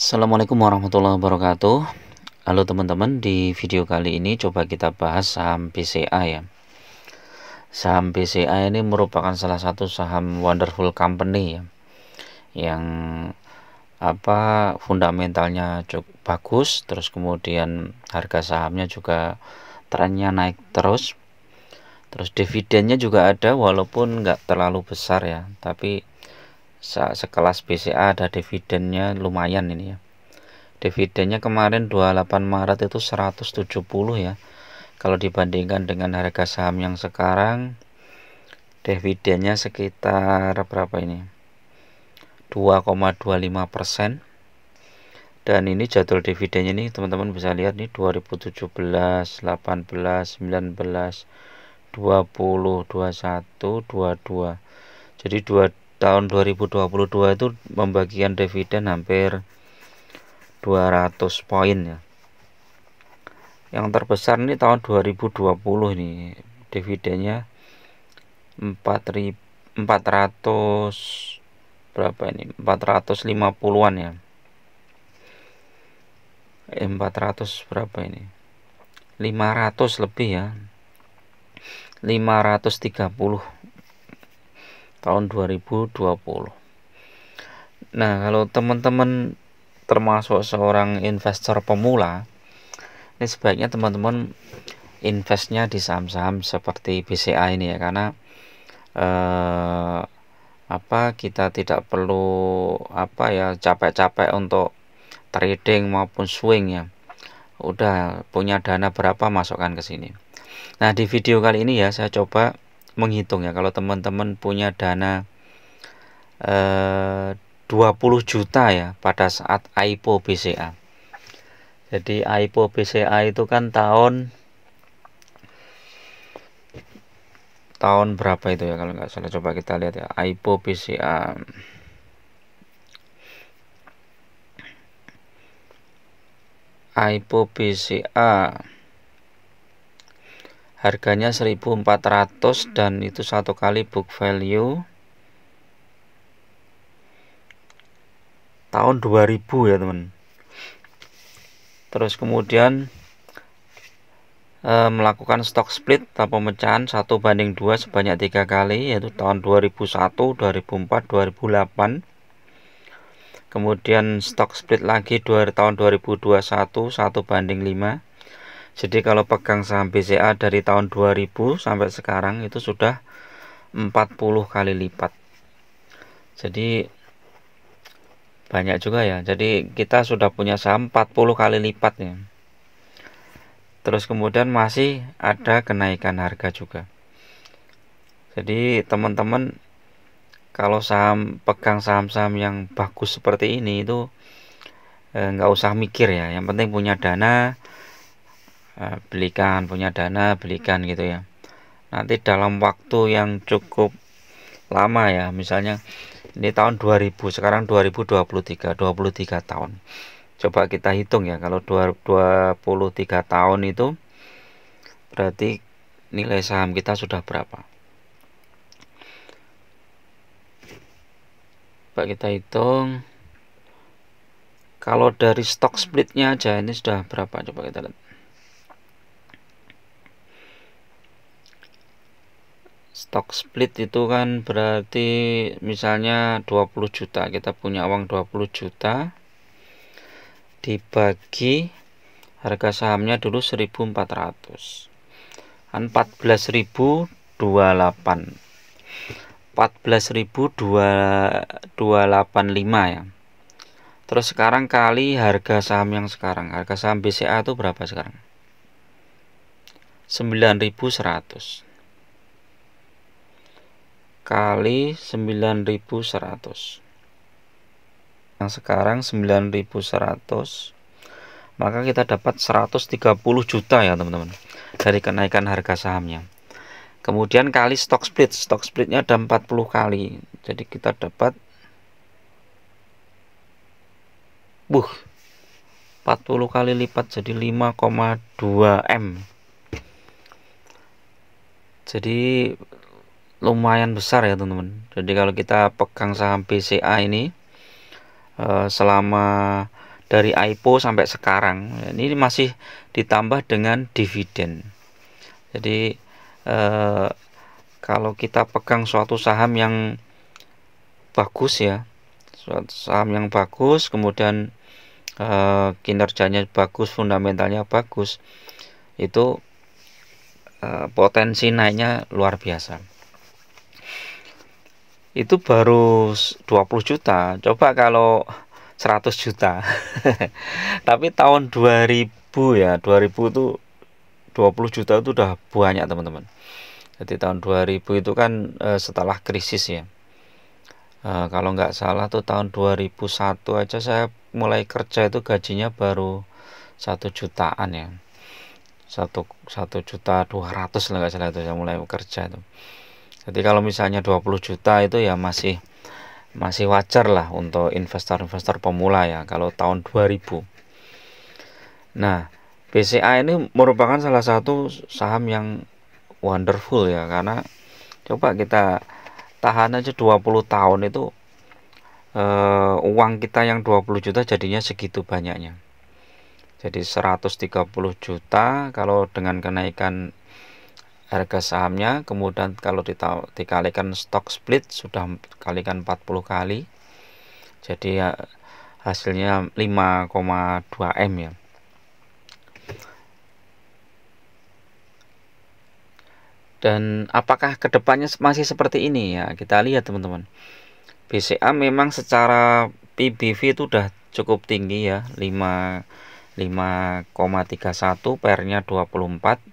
Assalamualaikum warahmatullahi wabarakatuh Halo teman-teman di video kali ini coba kita bahas saham BCA ya Saham BCA ini merupakan salah satu saham wonderful company ya Yang apa fundamentalnya cukup bagus terus kemudian harga sahamnya juga trennya naik terus terus dividennya juga ada walaupun nggak terlalu besar ya tapi Se sekelas BCA ada dividennya lumayan ini ya dividennya kemarin 28 Maret itu 170 ya kalau dibandingkan dengan harga saham yang sekarang dividennya sekitar berapa ini 2,25 persen dan ini jadwal dividennya ini teman-teman bisa lihat nih 2017 18 19 20 21 22 jadi 22 tahun 2022 itu membagikan dividen hampir 200 poin ya yang terbesar ini tahun 2020 nih dividennya 4 400 berapa ini 450-an ya 400 eh, berapa ini 500 lebih ya 530 tahun 2020 nah kalau teman-teman termasuk seorang investor pemula ini sebaiknya teman-teman investnya di saham-saham seperti BCA ini ya karena eh, apa kita tidak perlu apa ya capek-capek untuk trading maupun swing ya udah punya dana berapa masukkan ke sini nah di video kali ini ya saya coba menghitung ya kalau teman-teman punya dana eh, 20 juta ya pada saat IPO BCA jadi IPO BCA itu kan tahun tahun berapa itu ya kalau nggak salah coba kita lihat ya IPO BCA IPO BCA harganya 1400 dan itu satu kali book value tahun 2000 ya teman terus kemudian e, melakukan stock split atau pemecahan satu banding dua sebanyak tiga kali yaitu tahun 2001 2004 2008 kemudian stock split lagi dua tahun 2021 satu banding 5 jadi kalau pegang saham BCA dari tahun 2000 sampai sekarang itu sudah 40 kali lipat jadi banyak juga ya jadi kita sudah punya saham 40 kali lipat ya terus kemudian masih ada kenaikan harga juga jadi teman-teman kalau saham pegang saham-saham yang bagus seperti ini itu eh, nggak eh, usah mikir ya yang penting punya dana Eh, belikan punya dana belikan gitu ya nanti dalam waktu yang cukup lama ya misalnya ini tahun 2000 sekarang 2023 23 tahun coba kita hitung ya kalau 23 tahun itu berarti nilai saham kita sudah berapa coba kita hitung kalau dari stock splitnya aja ini sudah berapa coba kita lihat Stock split itu kan berarti misalnya 20 juta. Kita punya uang 20 juta dibagi harga sahamnya dulu 1400. 14.028. 14.285 ya. Terus sekarang kali harga saham yang sekarang. Harga saham BCA itu berapa sekarang? 9100 kali 9100 yang sekarang 9100 maka kita dapat 130 juta ya teman-teman dari kenaikan harga sahamnya kemudian kali stock split stock splitnya ada 40 kali jadi kita dapat buh 40 kali lipat jadi 5,2 M jadi lumayan besar ya teman-teman jadi kalau kita pegang saham BCA ini eh, selama dari IPO sampai sekarang ini masih ditambah dengan dividen jadi eh, kalau kita pegang suatu saham yang bagus ya suatu saham yang bagus kemudian eh, kinerjanya bagus fundamentalnya bagus itu potensi naiknya luar biasa itu baru 20 juta coba kalau 100 juta tapi tahun 2000 ya 2000 itu 20 juta itu udah banyak teman-teman jadi tahun 2000 itu kan e, setelah krisis ya e, kalau nggak salah tuh tahun 2001 aja saya mulai kerja itu gajinya baru satu jutaan ya satu satu juta dua ratus lah nggak salah itu saya mulai kerja itu jadi kalau misalnya 20 juta itu ya masih masih wajar lah untuk investor-investor pemula ya kalau tahun 2000 nah BCA ini merupakan salah satu saham yang wonderful ya karena coba kita tahan aja 20 tahun itu eh, uang kita yang 20 juta jadinya segitu banyaknya jadi 130 juta kalau dengan kenaikan harga sahamnya kemudian kalau dikalikan stock split sudah kalikan 40 kali jadi ya, hasilnya 5,2 M ya dan apakah kedepannya masih seperti ini ya kita lihat teman-teman BCA memang secara PBV itu udah cukup tinggi ya 5,31 pernya 24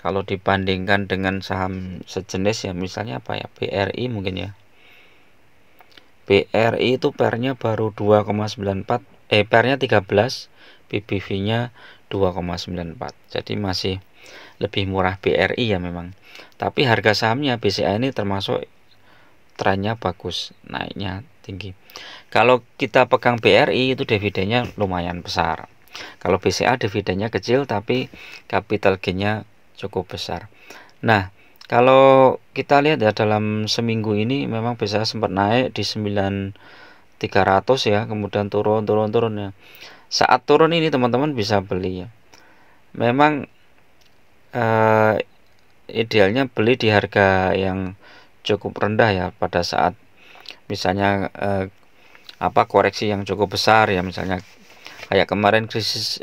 kalau dibandingkan dengan saham sejenis ya misalnya apa ya BRI mungkin ya BRI itu pernya baru 2,94 eh pernya 13 BBV nya 2,94 jadi masih lebih murah BRI ya memang tapi harga sahamnya BCA ini termasuk trennya bagus naiknya tinggi kalau kita pegang BRI itu dividennya lumayan besar kalau BCA dividennya kecil tapi capital gainnya cukup besar. Nah, kalau kita lihat ya dalam seminggu ini memang bisa sempat naik di 9300 ya, kemudian turun turun turun ya. Saat turun ini teman-teman bisa beli ya. Memang eh, idealnya beli di harga yang cukup rendah ya pada saat misalnya eh, apa koreksi yang cukup besar ya misalnya kayak kemarin krisis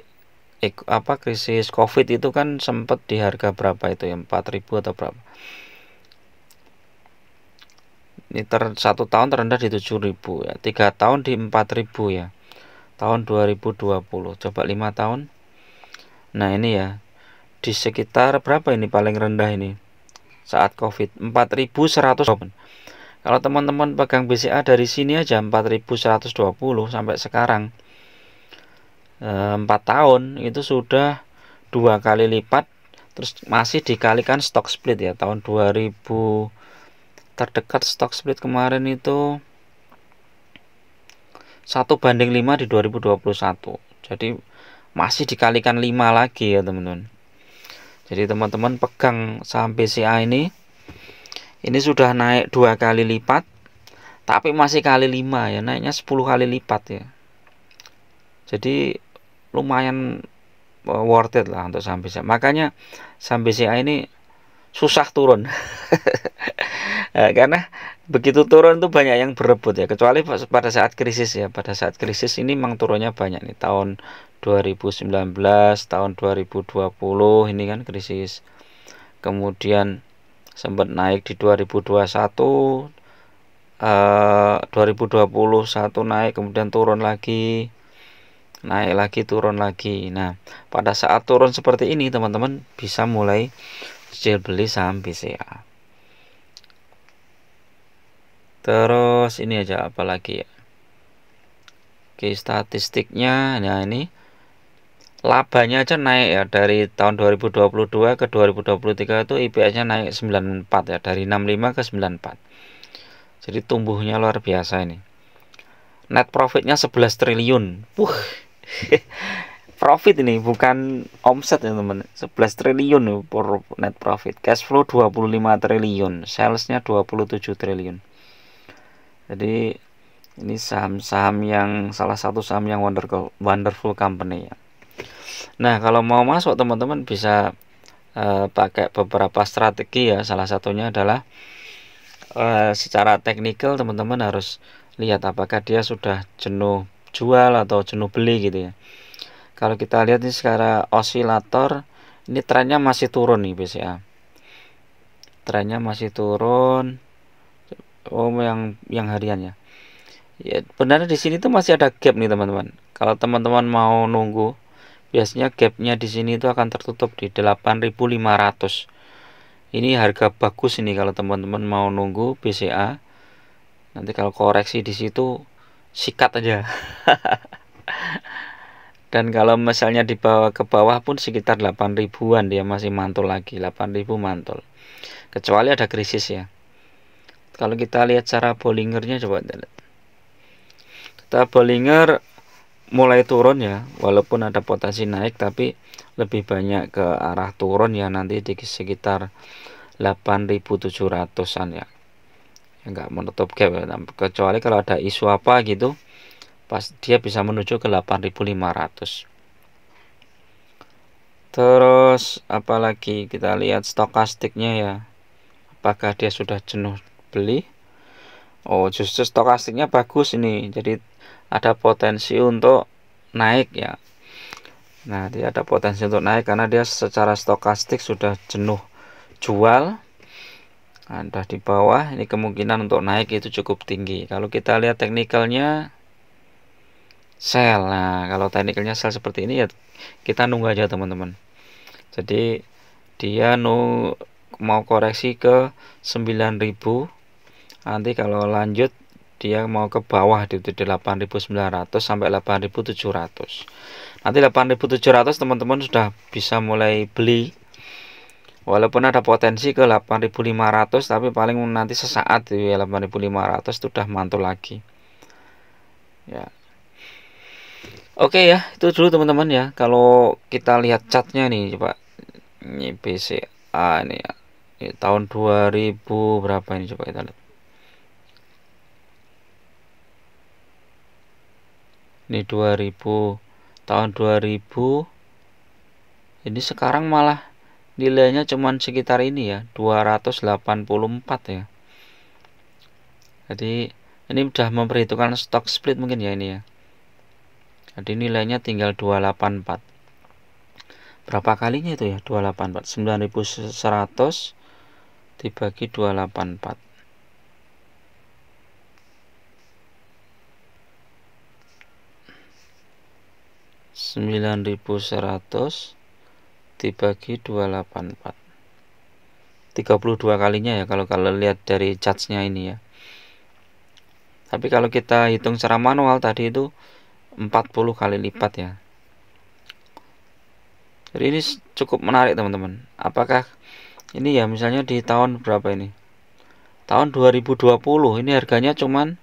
apa krisis Covid itu kan sempat di harga berapa itu ya ribu atau berapa. Ini ter, satu tahun terendah di ribu ya. tiga tahun di ribu ya. Tahun 2020. Coba lima tahun. Nah, ini ya. Di sekitar berapa ini paling rendah ini? Saat Covid 4100. Kalau teman-teman pegang BCA dari sini aja 4120 sampai sekarang Eh, empat tahun itu sudah dua kali lipat terus masih dikalikan stock split ya tahun 2000 terdekat stock split kemarin itu satu banding 5 di 2021 jadi masih dikalikan 5 lagi ya teman-teman jadi teman-teman pegang saham BCA ini ini sudah naik dua kali lipat tapi masih kali 5 ya naiknya 10 kali lipat ya jadi lumayan eh, worth it lah untuk Sambisa makanya Sambisa ini susah turun nah, karena begitu turun tuh banyak yang berebut ya kecuali pada saat krisis ya pada saat krisis ini memang turunnya banyak nih tahun 2019 tahun 2020 ini kan krisis kemudian sempat naik di 2021 eh, 2021 naik kemudian turun lagi naik lagi turun lagi nah pada saat turun seperti ini teman-teman bisa mulai jual beli saham BCA terus ini aja apalagi ya oke statistiknya nah ini labanya aja naik ya dari tahun 2022 ke 2023 itu IPS nya naik 94 ya dari 65 ke 94 jadi tumbuhnya luar biasa ini net profitnya 11 triliun wuh profit ini bukan omset ya teman 11 triliun ya, net profit cash flow 25 triliun salesnya 27 triliun jadi ini saham-saham yang salah satu saham yang wonderful wonderful company ya nah kalau mau masuk teman-teman bisa uh, pakai beberapa strategi ya salah satunya adalah uh, secara teknikal teman-teman harus lihat apakah dia sudah jenuh jual atau jenuh beli gitu ya kalau kita lihat ini secara osilator ini trennya masih turun nih BCA trennya masih turun oh yang yang harian ya ya benar di sini tuh masih ada gap nih teman-teman kalau teman-teman mau nunggu biasanya gapnya di sini itu akan tertutup di 8500 ini harga bagus ini kalau teman-teman mau nunggu BCA nanti kalau koreksi di situ sikat aja dan kalau misalnya dibawa ke bawah pun sekitar 8 ribuan dia masih mantul lagi 8 ribu mantul kecuali ada krisis ya kalau kita lihat cara Bollingernya coba kita Bollinger mulai turun ya walaupun ada potensi naik tapi lebih banyak ke arah turun ya nanti di sekitar 8700an ya nggak menutup gap kecuali kalau ada isu apa gitu pas dia bisa menuju ke 8500 terus apalagi kita lihat stokastiknya ya apakah dia sudah jenuh beli Oh justru stokastiknya bagus ini jadi ada potensi untuk naik ya Nah dia ada potensi untuk naik karena dia secara stokastik sudah jenuh jual ada di bawah ini kemungkinan untuk naik itu cukup tinggi kalau kita lihat teknikalnya sel nah kalau teknikalnya sel seperti ini ya kita nunggu aja teman-teman jadi dia mau koreksi ke 9000 nanti kalau lanjut dia mau ke bawah di 8900 sampai 8700 nanti 8700 teman-teman sudah bisa mulai beli walaupun ada potensi ke 8500 tapi paling nanti sesaat ya 8500 sudah mantul lagi ya oke ya itu dulu teman-teman ya kalau kita lihat catnya nih coba ini BCA ini ya ini tahun 2000 berapa ini coba kita lihat ini 2000 tahun 2000 ini sekarang malah nilainya cuma sekitar ini ya 284 ya jadi ini sudah memperhitungkan stock split mungkin ya ini ya jadi nilainya tinggal 284 berapa kalinya itu ya 284 9100 dibagi 284 9100 dibagi 284 32 kalinya ya kalau kalian lihat dari chartsnya ini ya tapi kalau kita hitung secara manual tadi itu 40 kali lipat ya jadi ini cukup menarik teman-teman apakah ini ya misalnya di tahun berapa ini tahun 2020 ini harganya cuman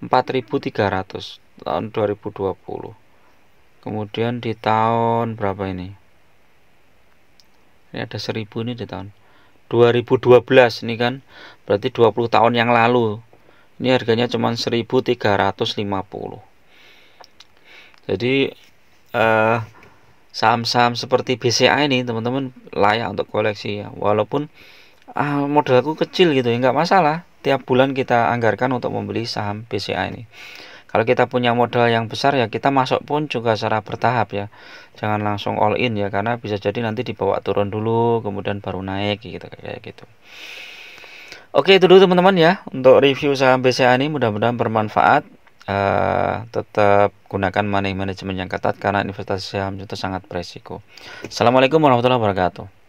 4300 tahun 2020 kemudian di tahun berapa ini ini ya, ada 1000 ini di tahun 2012 ini kan berarti 20 tahun yang lalu ini harganya cuma 1350 jadi saham eh, saham-saham seperti BCA ini teman-teman layak untuk koleksi ya walaupun ah, modalku kecil gitu ya nggak masalah tiap bulan kita anggarkan untuk membeli saham BCA ini kalau kita punya modal yang besar ya kita masuk pun juga secara bertahap ya jangan langsung all in ya karena bisa jadi nanti dibawa turun dulu kemudian baru naik gitu kayak gitu oke itu dulu teman-teman ya untuk review saham BCA ini mudah-mudahan bermanfaat Uh, tetap gunakan money management yang ketat karena investasi saham itu sangat beresiko. Assalamualaikum warahmatullahi wabarakatuh.